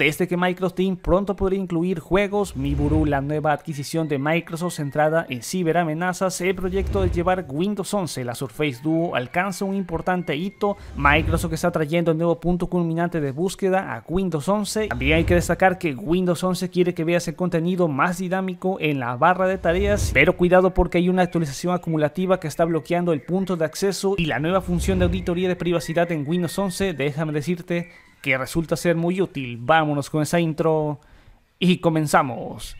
Desde que Microsoft Team pronto podría incluir juegos, Miburu, la nueva adquisición de Microsoft centrada en ciberamenazas, el proyecto de llevar Windows 11, la Surface Duo, alcanza un importante hito. Microsoft está trayendo el nuevo punto culminante de búsqueda a Windows 11. También hay que destacar que Windows 11 quiere que veas el contenido más dinámico en la barra de tareas, pero cuidado porque hay una actualización acumulativa que está bloqueando el punto de acceso y la nueva función de auditoría de privacidad en Windows 11, déjame decirte que resulta ser muy útil. Vámonos con esa intro y comenzamos.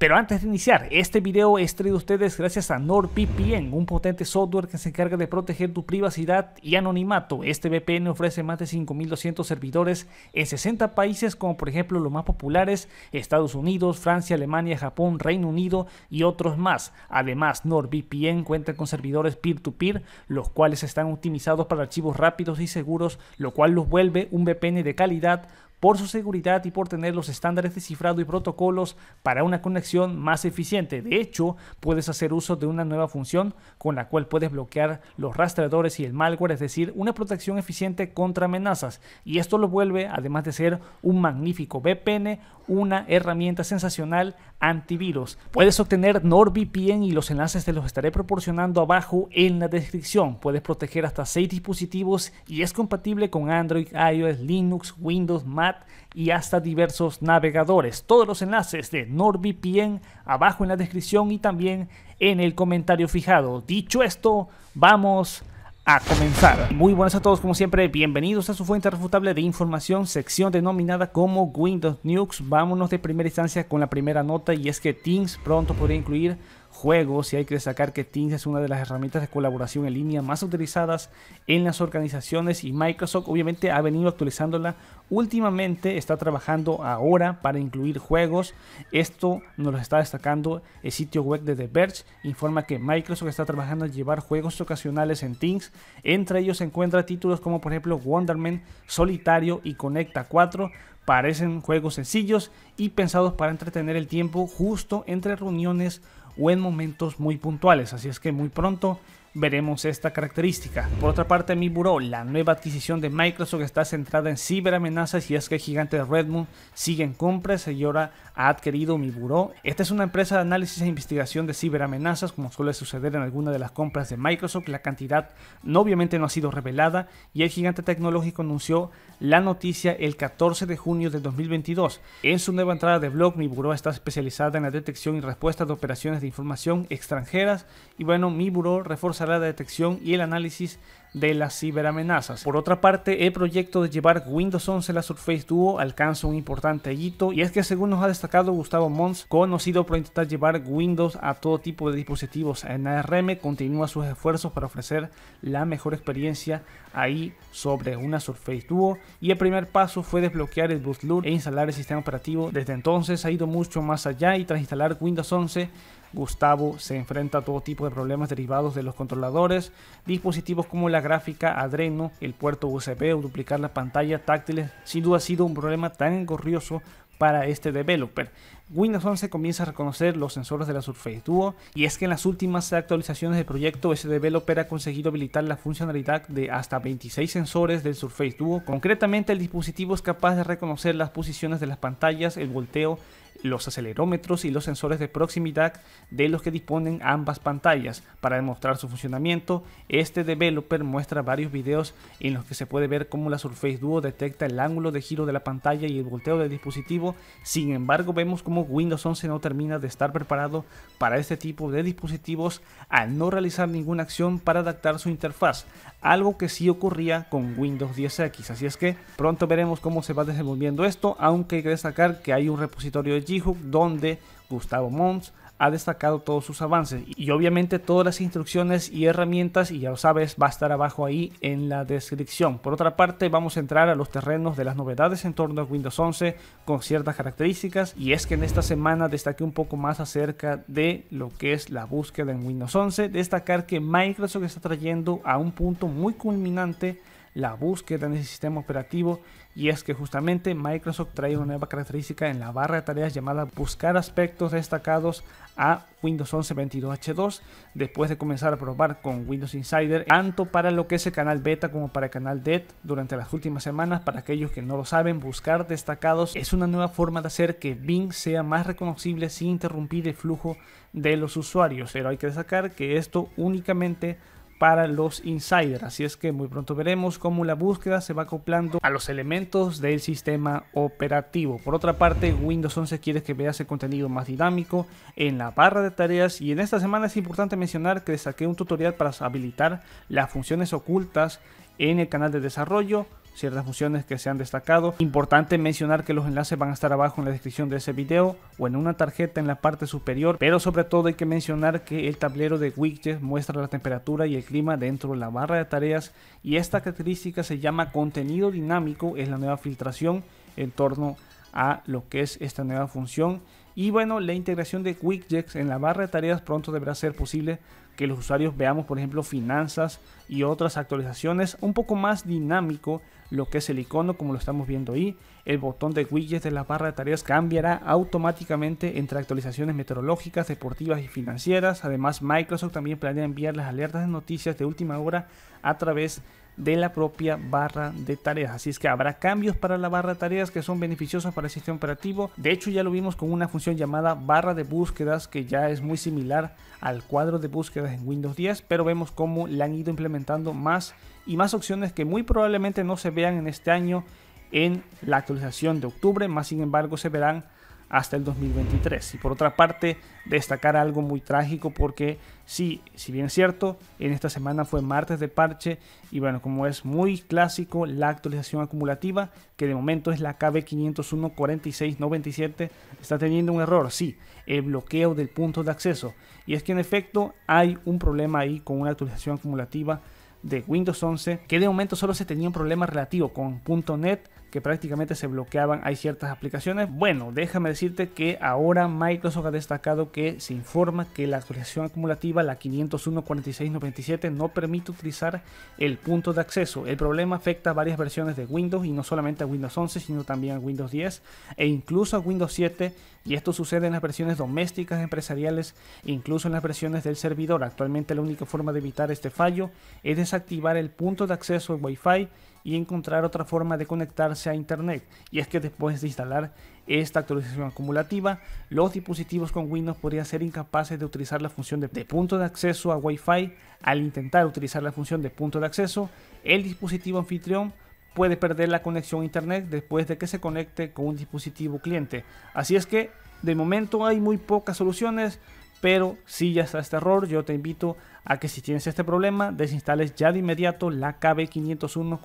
Pero antes de iniciar, este video es traído a ustedes gracias a NordVPN, un potente software que se encarga de proteger tu privacidad y anonimato. Este VPN ofrece más de 5.200 servidores en 60 países como por ejemplo los más populares Estados Unidos, Francia, Alemania, Japón, Reino Unido y otros más. Además, NordVPN cuenta con servidores peer-to-peer, los cuales están optimizados para archivos rápidos y seguros, lo cual los vuelve un VPN de calidad por su seguridad y por tener los estándares de cifrado y protocolos para una conexión más eficiente. De hecho, puedes hacer uso de una nueva función con la cual puedes bloquear los rastreadores y el malware, es decir, una protección eficiente contra amenazas. Y esto lo vuelve, además de ser un magnífico VPN, una herramienta sensacional antivirus. Puedes obtener NordVPN y los enlaces te los estaré proporcionando abajo en la descripción. Puedes proteger hasta 6 dispositivos y es compatible con Android, iOS, Linux, Windows, Mac y hasta diversos navegadores. Todos los enlaces de NordVPN abajo en la descripción y también en el comentario fijado. Dicho esto, vamos a comenzar. Muy buenas a todos, como siempre, bienvenidos a su fuente refutable de información, sección denominada como Windows News Vámonos de primera instancia con la primera nota y es que Teams pronto podría incluir juegos y hay que destacar que Teams es una de las herramientas de colaboración en línea más utilizadas en las organizaciones y Microsoft obviamente ha venido actualizándola últimamente, está trabajando ahora para incluir juegos. Esto nos lo está destacando el sitio web de The Verge, informa que Microsoft está trabajando en llevar juegos ocasionales en Teams, entre ellos se encuentra títulos como por ejemplo Wonderman, Solitario y Conecta 4, parecen juegos sencillos y pensados para entretener el tiempo justo entre reuniones o en momentos muy puntuales. Así es que muy pronto veremos esta característica. Por otra parte, mi buró, la nueva adquisición de Microsoft está centrada en ciberamenazas y es que el gigante de Redmond sigue en compras y ahora ha adquirido mi buró. Esta es una empresa de análisis e investigación de ciberamenazas, como suele suceder en alguna de las compras de Microsoft. La cantidad no, obviamente no ha sido revelada y el gigante tecnológico anunció la noticia el 14 de junio de 2022. En su nueva entrada de blog, mi buró está especializada en la detección y respuesta de operaciones de información extranjeras y bueno, mi buró la detección y el análisis de las ciberamenazas. Por otra parte, el proyecto de llevar Windows 11 a la Surface Duo alcanza un importante hito y es que según nos ha destacado Gustavo Mons, conocido por intentar llevar Windows a todo tipo de dispositivos en ARM, continúa sus esfuerzos para ofrecer la mejor experiencia ahí sobre una Surface Duo y el primer paso fue desbloquear el bootloader e instalar el sistema operativo. Desde entonces ha ido mucho más allá y tras instalar Windows 11 Gustavo se enfrenta a todo tipo de problemas derivados de los controladores, dispositivos como la gráfica Adreno, el puerto USB o duplicar la pantalla táctiles, sin duda ha sido un problema tan engorrioso para este developer. Windows 11 comienza a reconocer los sensores de la Surface Duo y es que en las últimas actualizaciones del proyecto ese developer ha conseguido habilitar la funcionalidad de hasta 26 sensores del Surface Duo. Concretamente el dispositivo es capaz de reconocer las posiciones de las pantallas, el volteo, los acelerómetros y los sensores de proximidad de los que disponen ambas pantallas. Para demostrar su funcionamiento, este developer muestra varios videos en los que se puede ver cómo la Surface Duo detecta el ángulo de giro de la pantalla y el volteo del dispositivo. Sin embargo, vemos cómo Windows 11 no termina de estar preparado para este tipo de dispositivos al no realizar ninguna acción para adaptar su interfaz, algo que sí ocurría con Windows 10X. Así es que pronto veremos cómo se va desenvolviendo esto, aunque hay que destacar que hay un repositorio de donde Gustavo Mons ha destacado todos sus avances y obviamente todas las instrucciones y herramientas y ya lo sabes va a estar abajo ahí en la descripción. Por otra parte vamos a entrar a los terrenos de las novedades en torno a Windows 11 con ciertas características y es que en esta semana destaqué un poco más acerca de lo que es la búsqueda en Windows 11, destacar que Microsoft está trayendo a un punto muy culminante la búsqueda en el sistema operativo y es que justamente Microsoft trae una nueva característica en la barra de tareas llamada buscar aspectos destacados a Windows 11 22H2 después de comenzar a probar con Windows Insider tanto para lo que es el canal beta como para el canal dev durante las últimas semanas para aquellos que no lo saben buscar destacados es una nueva forma de hacer que Bing sea más reconocible sin interrumpir el flujo de los usuarios pero hay que destacar que esto únicamente para los insiders. Así es que muy pronto veremos cómo la búsqueda se va acoplando a los elementos del sistema operativo. Por otra parte, Windows 11 quiere que veas el contenido más dinámico en la barra de tareas y en esta semana es importante mencionar que saqué un tutorial para habilitar las funciones ocultas en el canal de desarrollo ciertas funciones que se han destacado. Importante mencionar que los enlaces van a estar abajo en la descripción de ese video o en una tarjeta en la parte superior, pero sobre todo hay que mencionar que el tablero de widgets muestra la temperatura y el clima dentro de la barra de tareas y esta característica se llama contenido dinámico, es la nueva filtración en torno a lo que es esta nueva función. Y bueno, la integración de widgets en la barra de tareas pronto deberá ser posible que los usuarios veamos, por ejemplo, finanzas y otras actualizaciones, un poco más dinámico lo que es el icono, como lo estamos viendo ahí. El botón de widgets de la barra de tareas cambiará automáticamente entre actualizaciones meteorológicas, deportivas y financieras. Además, Microsoft también planea enviar las alertas de noticias de última hora a través de de la propia barra de tareas. Así es que habrá cambios para la barra de tareas que son beneficiosos para el sistema operativo. De hecho, ya lo vimos con una función llamada barra de búsquedas que ya es muy similar al cuadro de búsquedas en Windows 10, pero vemos cómo le han ido implementando más y más opciones que muy probablemente no se vean en este año en la actualización de octubre, más sin embargo se verán hasta el 2023. Y por otra parte, destacar algo muy trágico porque sí, si bien es cierto, en esta semana fue martes de parche y bueno, como es muy clásico, la actualización acumulativa, que de momento es la KB501 4697, está teniendo un error, sí, el bloqueo del punto de acceso. Y es que en efecto hay un problema ahí con una actualización acumulativa de Windows 11 que de momento solo se tenía un problema relativo con .NET que prácticamente se bloqueaban, hay ciertas aplicaciones. Bueno, déjame decirte que ahora Microsoft ha destacado que se informa que la actualización acumulativa, la 501.4697, no permite utilizar el punto de acceso. El problema afecta a varias versiones de Windows y no solamente a Windows 11, sino también a Windows 10 e incluso a Windows 7 y esto sucede en las versiones domésticas, empresariales, incluso en las versiones del servidor. Actualmente la única forma de evitar este fallo es desactivar el punto de acceso en Wi-Fi y encontrar otra forma de conectarse a Internet. Y es que después de instalar esta actualización acumulativa, los dispositivos con Windows podrían ser incapaces de utilizar la función de, punto de acceso a Wi-Fi. Al intentar utilizar la función de punto de acceso, el dispositivo anfitrión puede perder la conexión a Internet después de que se conecte con un dispositivo cliente. Así es que de momento hay muy pocas soluciones, pero si ya está este error, yo te invito a que si tienes este problema, desinstales ya de inmediato la KB501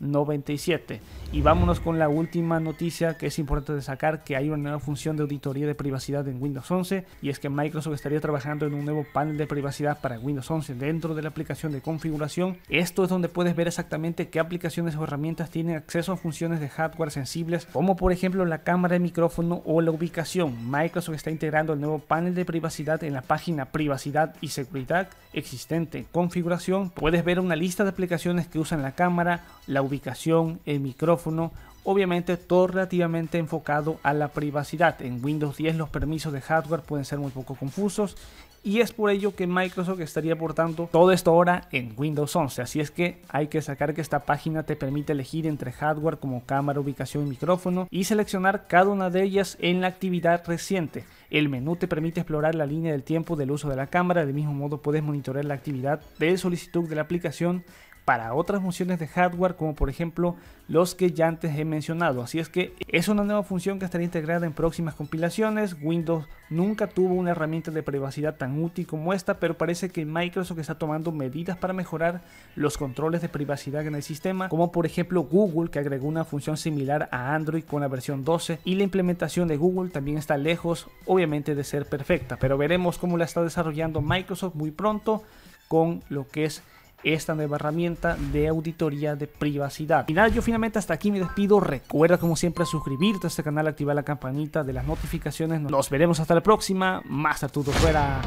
97. Y vámonos con la última noticia que es importante sacar que hay una nueva función de auditoría de privacidad en Windows 11 y es que Microsoft estaría trabajando en un nuevo panel de privacidad para Windows 11 dentro de la aplicación de configuración. Esto es donde puedes ver exactamente qué aplicaciones o herramientas tienen acceso a funciones de hardware sensibles como por ejemplo la cámara de micrófono o la ubicación. Microsoft está integrando el nuevo panel de privacidad en la página privacidad y seguridad existente. Configuración puedes ver una lista de aplicaciones que usan la cámara, la ubicación, el micrófono, obviamente todo relativamente enfocado a la privacidad. En Windows 10 los permisos de hardware pueden ser muy poco confusos y es por ello que Microsoft estaría aportando todo esto ahora en Windows 11. Así es que hay que sacar que esta página te permite elegir entre hardware como cámara, ubicación y micrófono y seleccionar cada una de ellas en la actividad reciente. El menú te permite explorar la línea del tiempo del uso de la cámara, del mismo modo puedes monitorear la actividad de solicitud de la aplicación para otras funciones de hardware como por ejemplo los que ya antes he mencionado. Así es que es una nueva función que estará integrada en próximas compilaciones. Windows nunca tuvo una herramienta de privacidad tan útil como esta, pero parece que Microsoft está tomando medidas para mejorar los controles de privacidad en el sistema, como por ejemplo Google que agregó una función similar a Android con la versión 12 y la implementación de Google también está lejos obviamente de ser perfecta, pero veremos cómo la está desarrollando Microsoft muy pronto con lo que es esta nueva herramienta de auditoría de privacidad. Y nada, yo finalmente hasta aquí me despido. Recuerda como siempre suscribirte a este canal, activar la campanita de las notificaciones. Nos veremos hasta la próxima. Más todo fuera.